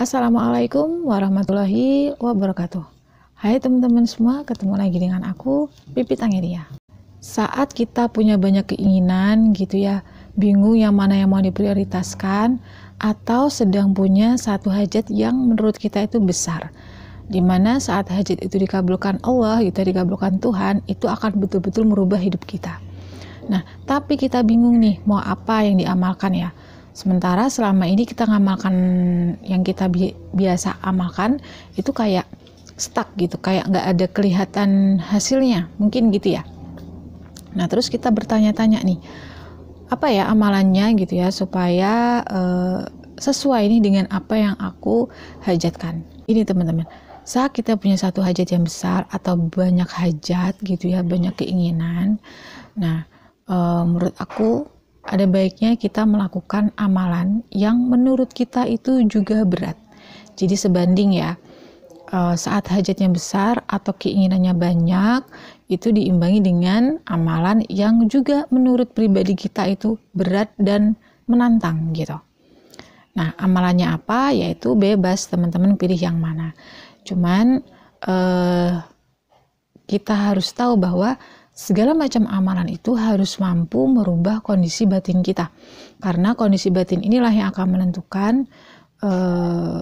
Assalamualaikum warahmatullahi wabarakatuh. Hai teman-teman semua, ketemu lagi dengan aku, Pipit Angelia. Saat kita punya banyak keinginan gitu ya, bingung yang mana yang mau diprioritaskan, atau sedang punya satu hajat yang menurut kita itu besar, dimana saat hajat itu dikabulkan Allah, kita dikabulkan Tuhan, itu akan betul-betul merubah hidup kita. Nah, tapi kita bingung nih, mau apa yang diamalkan ya? Sementara selama ini kita ngamalkan yang kita bi biasa amalkan itu kayak stuck gitu, kayak nggak ada kelihatan hasilnya, mungkin gitu ya. Nah terus kita bertanya-tanya nih, apa ya amalannya gitu ya supaya uh, sesuai ini dengan apa yang aku hajatkan. Ini teman-teman, saat kita punya satu hajat yang besar atau banyak hajat gitu ya, banyak keinginan. Nah, uh, menurut aku ada baiknya kita melakukan amalan yang menurut kita itu juga berat. Jadi sebanding ya, eh, saat hajatnya besar atau keinginannya banyak, itu diimbangi dengan amalan yang juga menurut pribadi kita itu berat dan menantang gitu. Nah, amalannya apa? Yaitu bebas teman-teman pilih yang mana. Cuman eh, kita harus tahu bahwa Segala macam amalan itu harus mampu merubah kondisi batin kita, karena kondisi batin inilah yang akan menentukan eh,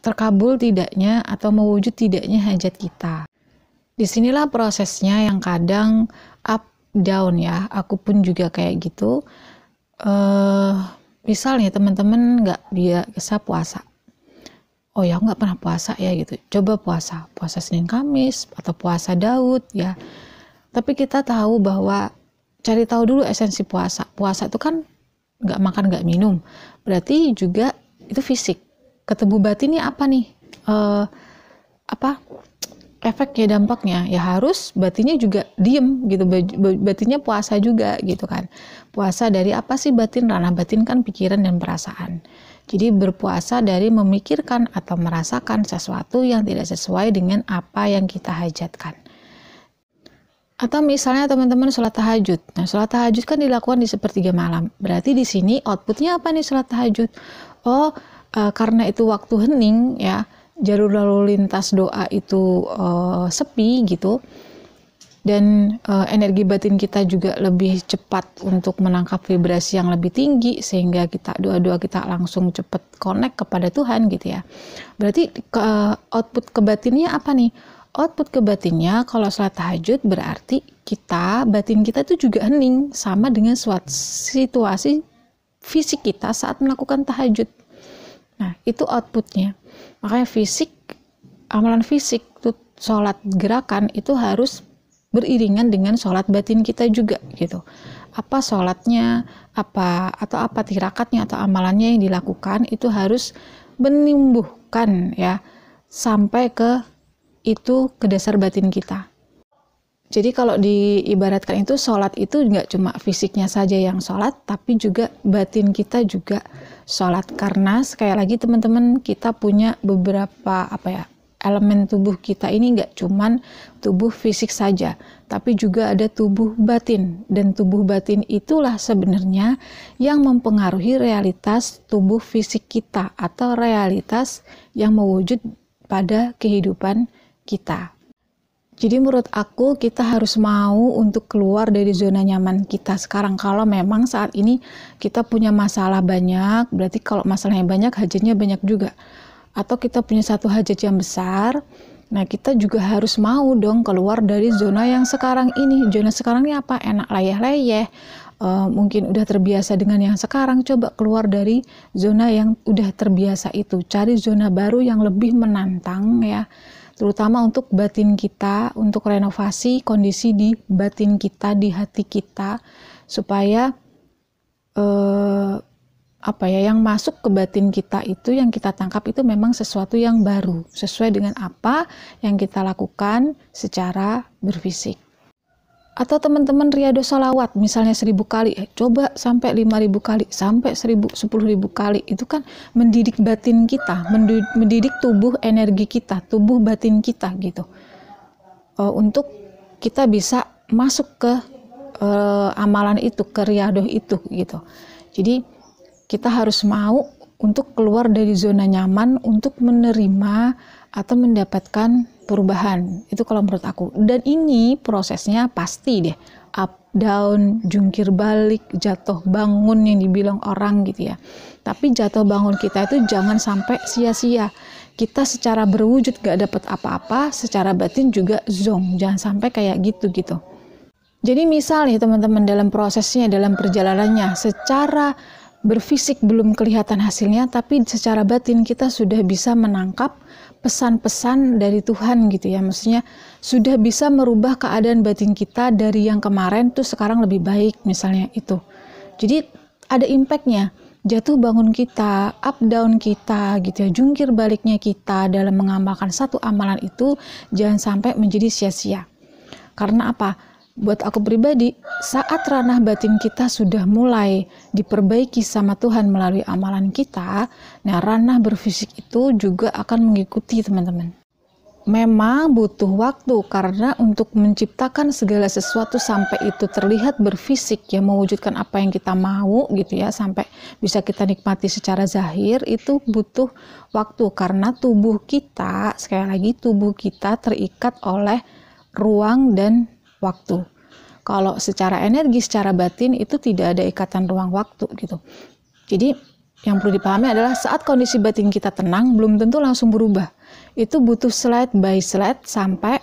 terkabul tidaknya atau mewujud tidaknya hajat kita. Disinilah prosesnya yang kadang up down ya, aku pun juga kayak gitu. Eh, misalnya teman-teman nggak biasa puasa, oh ya aku nggak pernah puasa ya gitu coba puasa puasa Senin Kamis atau puasa Daud ya tapi kita tahu bahwa cari tahu dulu esensi puasa puasa itu kan nggak makan nggak minum berarti juga itu fisik ketemu batinnya apa nih uh, apa efeknya dampaknya ya harus batinnya juga diem gitu batinnya puasa juga gitu kan puasa dari apa sih batin ranah batin kan pikiran dan perasaan jadi berpuasa dari memikirkan atau merasakan sesuatu yang tidak sesuai dengan apa yang kita hajatkan atau misalnya teman-teman sholat tahajud. Nah, sholat tahajud kan dilakukan di sepertiga malam. Berarti di sini outputnya apa nih sholat tahajud? Oh, e, karena itu waktu hening ya, jalur lalu lintas doa itu e, sepi gitu. Dan e, energi batin kita juga lebih cepat untuk menangkap vibrasi yang lebih tinggi sehingga kita doa-doa kita langsung cepat connect kepada Tuhan gitu ya. Berarti ke, output kebatinnya apa nih? output ke batinnya kalau sholat tahajud berarti kita batin kita itu juga hening sama dengan suatu situasi fisik kita saat melakukan tahajud nah itu outputnya makanya fisik amalan fisik tuh sholat gerakan itu harus beriringan dengan sholat batin kita juga gitu apa sholatnya apa atau apa tirakatnya atau amalannya yang dilakukan itu harus menimbuhkan ya sampai ke itu ke dasar batin kita. Jadi kalau diibaratkan itu sholat itu nggak cuma fisiknya saja yang sholat, tapi juga batin kita juga sholat. Karena sekali lagi teman-teman kita punya beberapa apa ya elemen tubuh kita ini nggak cuma tubuh fisik saja, tapi juga ada tubuh batin. Dan tubuh batin itulah sebenarnya yang mempengaruhi realitas tubuh fisik kita atau realitas yang mewujud pada kehidupan kita kita. Jadi menurut aku kita harus mau untuk keluar dari zona nyaman kita sekarang. Kalau memang saat ini kita punya masalah banyak, berarti kalau masalahnya banyak, hajatnya banyak juga. Atau kita punya satu hajat yang besar, nah kita juga harus mau dong keluar dari zona yang sekarang ini. Zona sekarang ini apa? Enak layah ya, eh, E, mungkin udah terbiasa dengan yang sekarang, coba keluar dari zona yang udah terbiasa itu. Cari zona baru yang lebih menantang ya terutama untuk batin kita, untuk renovasi kondisi di batin kita, di hati kita, supaya eh, apa ya yang masuk ke batin kita itu yang kita tangkap itu memang sesuatu yang baru sesuai dengan apa yang kita lakukan secara berfisik atau teman-teman riado salawat misalnya seribu kali eh, coba sampai lima ribu kali sampai seribu sepuluh ribu kali itu kan mendidik batin kita mendidik tubuh energi kita tubuh batin kita gitu uh, untuk kita bisa masuk ke uh, amalan itu ke riado itu gitu jadi kita harus mau untuk keluar dari zona nyaman untuk menerima atau mendapatkan perubahan. Itu kalau menurut aku. Dan ini prosesnya pasti deh. Up, down, jungkir balik, jatuh bangun yang dibilang orang gitu ya. Tapi jatuh bangun kita itu jangan sampai sia-sia. Kita secara berwujud gak dapat apa-apa, secara batin juga zong. Jangan sampai kayak gitu gitu. Jadi misalnya teman-teman dalam prosesnya, dalam perjalanannya, secara berfisik belum kelihatan hasilnya, tapi secara batin kita sudah bisa menangkap pesan-pesan dari Tuhan gitu ya. Maksudnya sudah bisa merubah keadaan batin kita dari yang kemarin tuh sekarang lebih baik misalnya itu. Jadi ada impactnya jatuh bangun kita, up down kita gitu ya, jungkir baliknya kita dalam mengamalkan satu amalan itu jangan sampai menjadi sia-sia. Karena apa? buat aku pribadi, saat ranah batin kita sudah mulai diperbaiki sama Tuhan melalui amalan kita, nah ranah berfisik itu juga akan mengikuti teman-teman. Memang butuh waktu karena untuk menciptakan segala sesuatu sampai itu terlihat berfisik ya mewujudkan apa yang kita mau gitu ya sampai bisa kita nikmati secara zahir itu butuh waktu karena tubuh kita sekali lagi tubuh kita terikat oleh ruang dan waktu. Kalau secara energi, secara batin itu tidak ada ikatan ruang waktu gitu. Jadi yang perlu dipahami adalah saat kondisi batin kita tenang, belum tentu langsung berubah. Itu butuh slide by slide sampai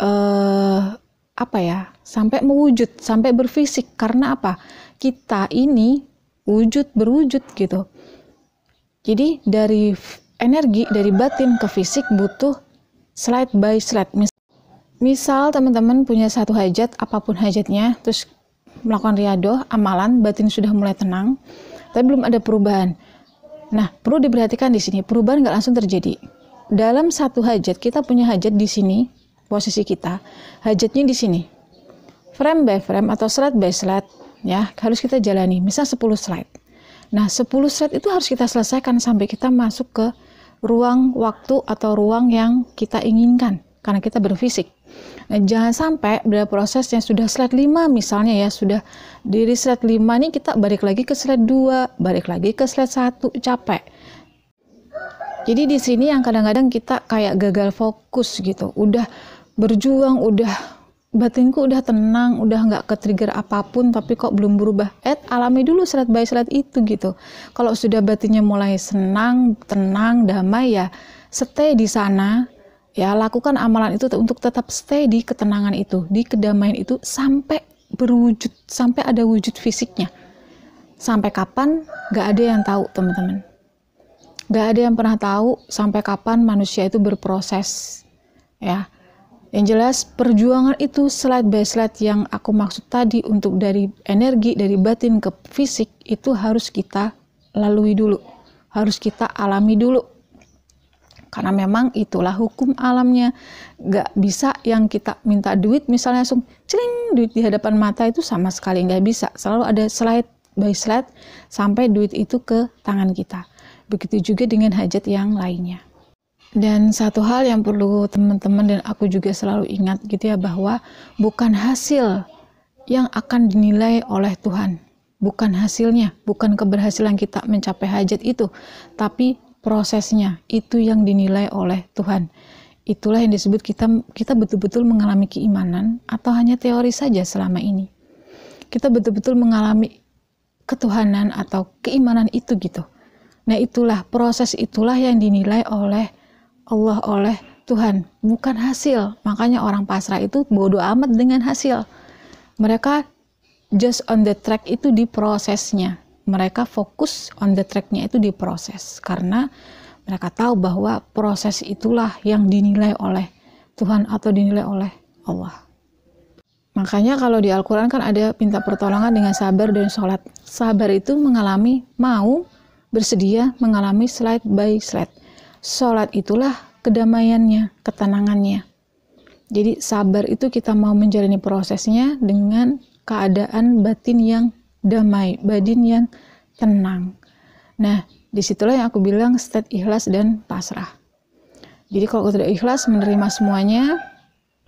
uh, apa ya? Sampai mewujud, sampai berfisik. Karena apa? Kita ini wujud berwujud gitu. Jadi dari energi dari batin ke fisik butuh slide by slide. Misal teman-teman punya satu hajat, apapun hajatnya, terus melakukan riadoh, amalan, batin sudah mulai tenang, tapi belum ada perubahan. Nah, perlu diperhatikan di sini, perubahan nggak langsung terjadi. Dalam satu hajat, kita punya hajat di sini, posisi kita, hajatnya di sini. Frame by frame atau slide by slide, ya, harus kita jalani, misal 10 slide. Nah, 10 slide itu harus kita selesaikan sampai kita masuk ke ruang waktu atau ruang yang kita inginkan karena kita berfisik. Nah, jangan sampai dalam proses yang sudah slide 5 misalnya ya, sudah dari slide 5 nih kita balik lagi ke slide 2, balik lagi ke slide 1, capek. Jadi di sini yang kadang-kadang kita kayak gagal fokus gitu, udah berjuang, udah batinku udah tenang, udah nggak ke trigger apapun, tapi kok belum berubah. Eh, alami dulu serat by serat itu gitu. Kalau sudah batinnya mulai senang, tenang, damai ya, stay di sana, Ya, lakukan amalan itu untuk tetap stay di ketenangan itu, di kedamaian itu sampai berwujud, sampai ada wujud fisiknya. Sampai kapan? Gak ada yang tahu, teman-teman. Gak ada yang pernah tahu sampai kapan manusia itu berproses. Ya, yang jelas perjuangan itu slide by slide yang aku maksud tadi untuk dari energi dari batin ke fisik itu harus kita lalui dulu, harus kita alami dulu karena memang itulah hukum alamnya nggak bisa yang kita minta duit misalnya langsung celing duit di hadapan mata itu sama sekali nggak bisa selalu ada slide by slide sampai duit itu ke tangan kita begitu juga dengan hajat yang lainnya dan satu hal yang perlu teman-teman dan aku juga selalu ingat gitu ya bahwa bukan hasil yang akan dinilai oleh Tuhan bukan hasilnya, bukan keberhasilan kita mencapai hajat itu, tapi prosesnya itu yang dinilai oleh Tuhan itulah yang disebut kita kita betul-betul mengalami keimanan atau hanya teori saja selama ini kita betul-betul mengalami ketuhanan atau keimanan itu gitu nah itulah proses itulah yang dinilai oleh Allah oleh Tuhan bukan hasil makanya orang pasrah itu bodoh amat dengan hasil mereka just on the track itu di prosesnya mereka fokus on the tracknya itu di proses karena mereka tahu bahwa proses itulah yang dinilai oleh Tuhan atau dinilai oleh Allah. Makanya kalau di Al-Quran kan ada pinta pertolongan dengan sabar dan sholat. Sabar itu mengalami mau bersedia mengalami slide by slide. Sholat itulah kedamaiannya, ketenangannya. Jadi sabar itu kita mau menjalani prosesnya dengan keadaan batin yang damai, badin yang tenang. Nah, disitulah yang aku bilang state ikhlas dan pasrah. Jadi kalau tidak ikhlas menerima semuanya,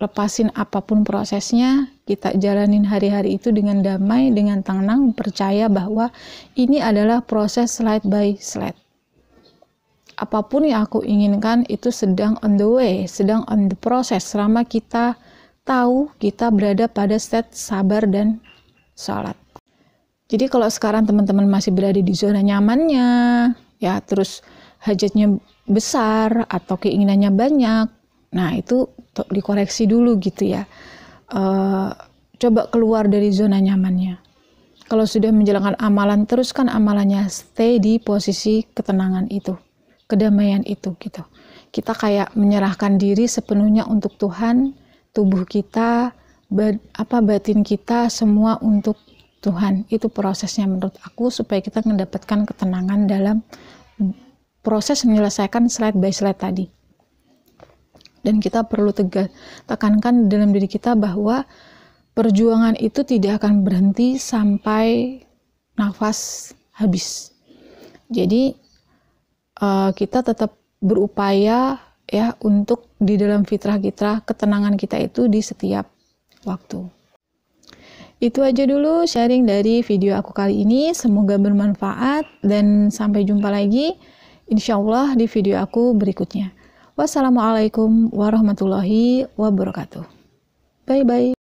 lepasin apapun prosesnya, kita jalanin hari-hari itu dengan damai, dengan tenang, percaya bahwa ini adalah proses slide by slide. Apapun yang aku inginkan itu sedang on the way, sedang on the process selama kita tahu kita berada pada state sabar dan salat. Jadi kalau sekarang teman-teman masih berada di zona nyamannya, ya terus hajatnya besar atau keinginannya banyak, nah itu dikoreksi dulu gitu ya. E, coba keluar dari zona nyamannya. Kalau sudah menjalankan amalan, teruskan amalannya, stay di posisi ketenangan itu, kedamaian itu gitu. Kita kayak menyerahkan diri sepenuhnya untuk Tuhan, tubuh kita, bad, apa batin kita semua untuk Tuhan. Itu prosesnya menurut aku supaya kita mendapatkan ketenangan dalam proses menyelesaikan slide by slide tadi. Dan kita perlu tegak, tekankan dalam diri kita bahwa perjuangan itu tidak akan berhenti sampai nafas habis. Jadi uh, kita tetap berupaya ya untuk di dalam fitrah kita ketenangan kita itu di setiap waktu. Itu aja dulu sharing dari video aku kali ini. Semoga bermanfaat dan sampai jumpa lagi insyaallah di video aku berikutnya. Wassalamualaikum warahmatullahi wabarakatuh. Bye-bye.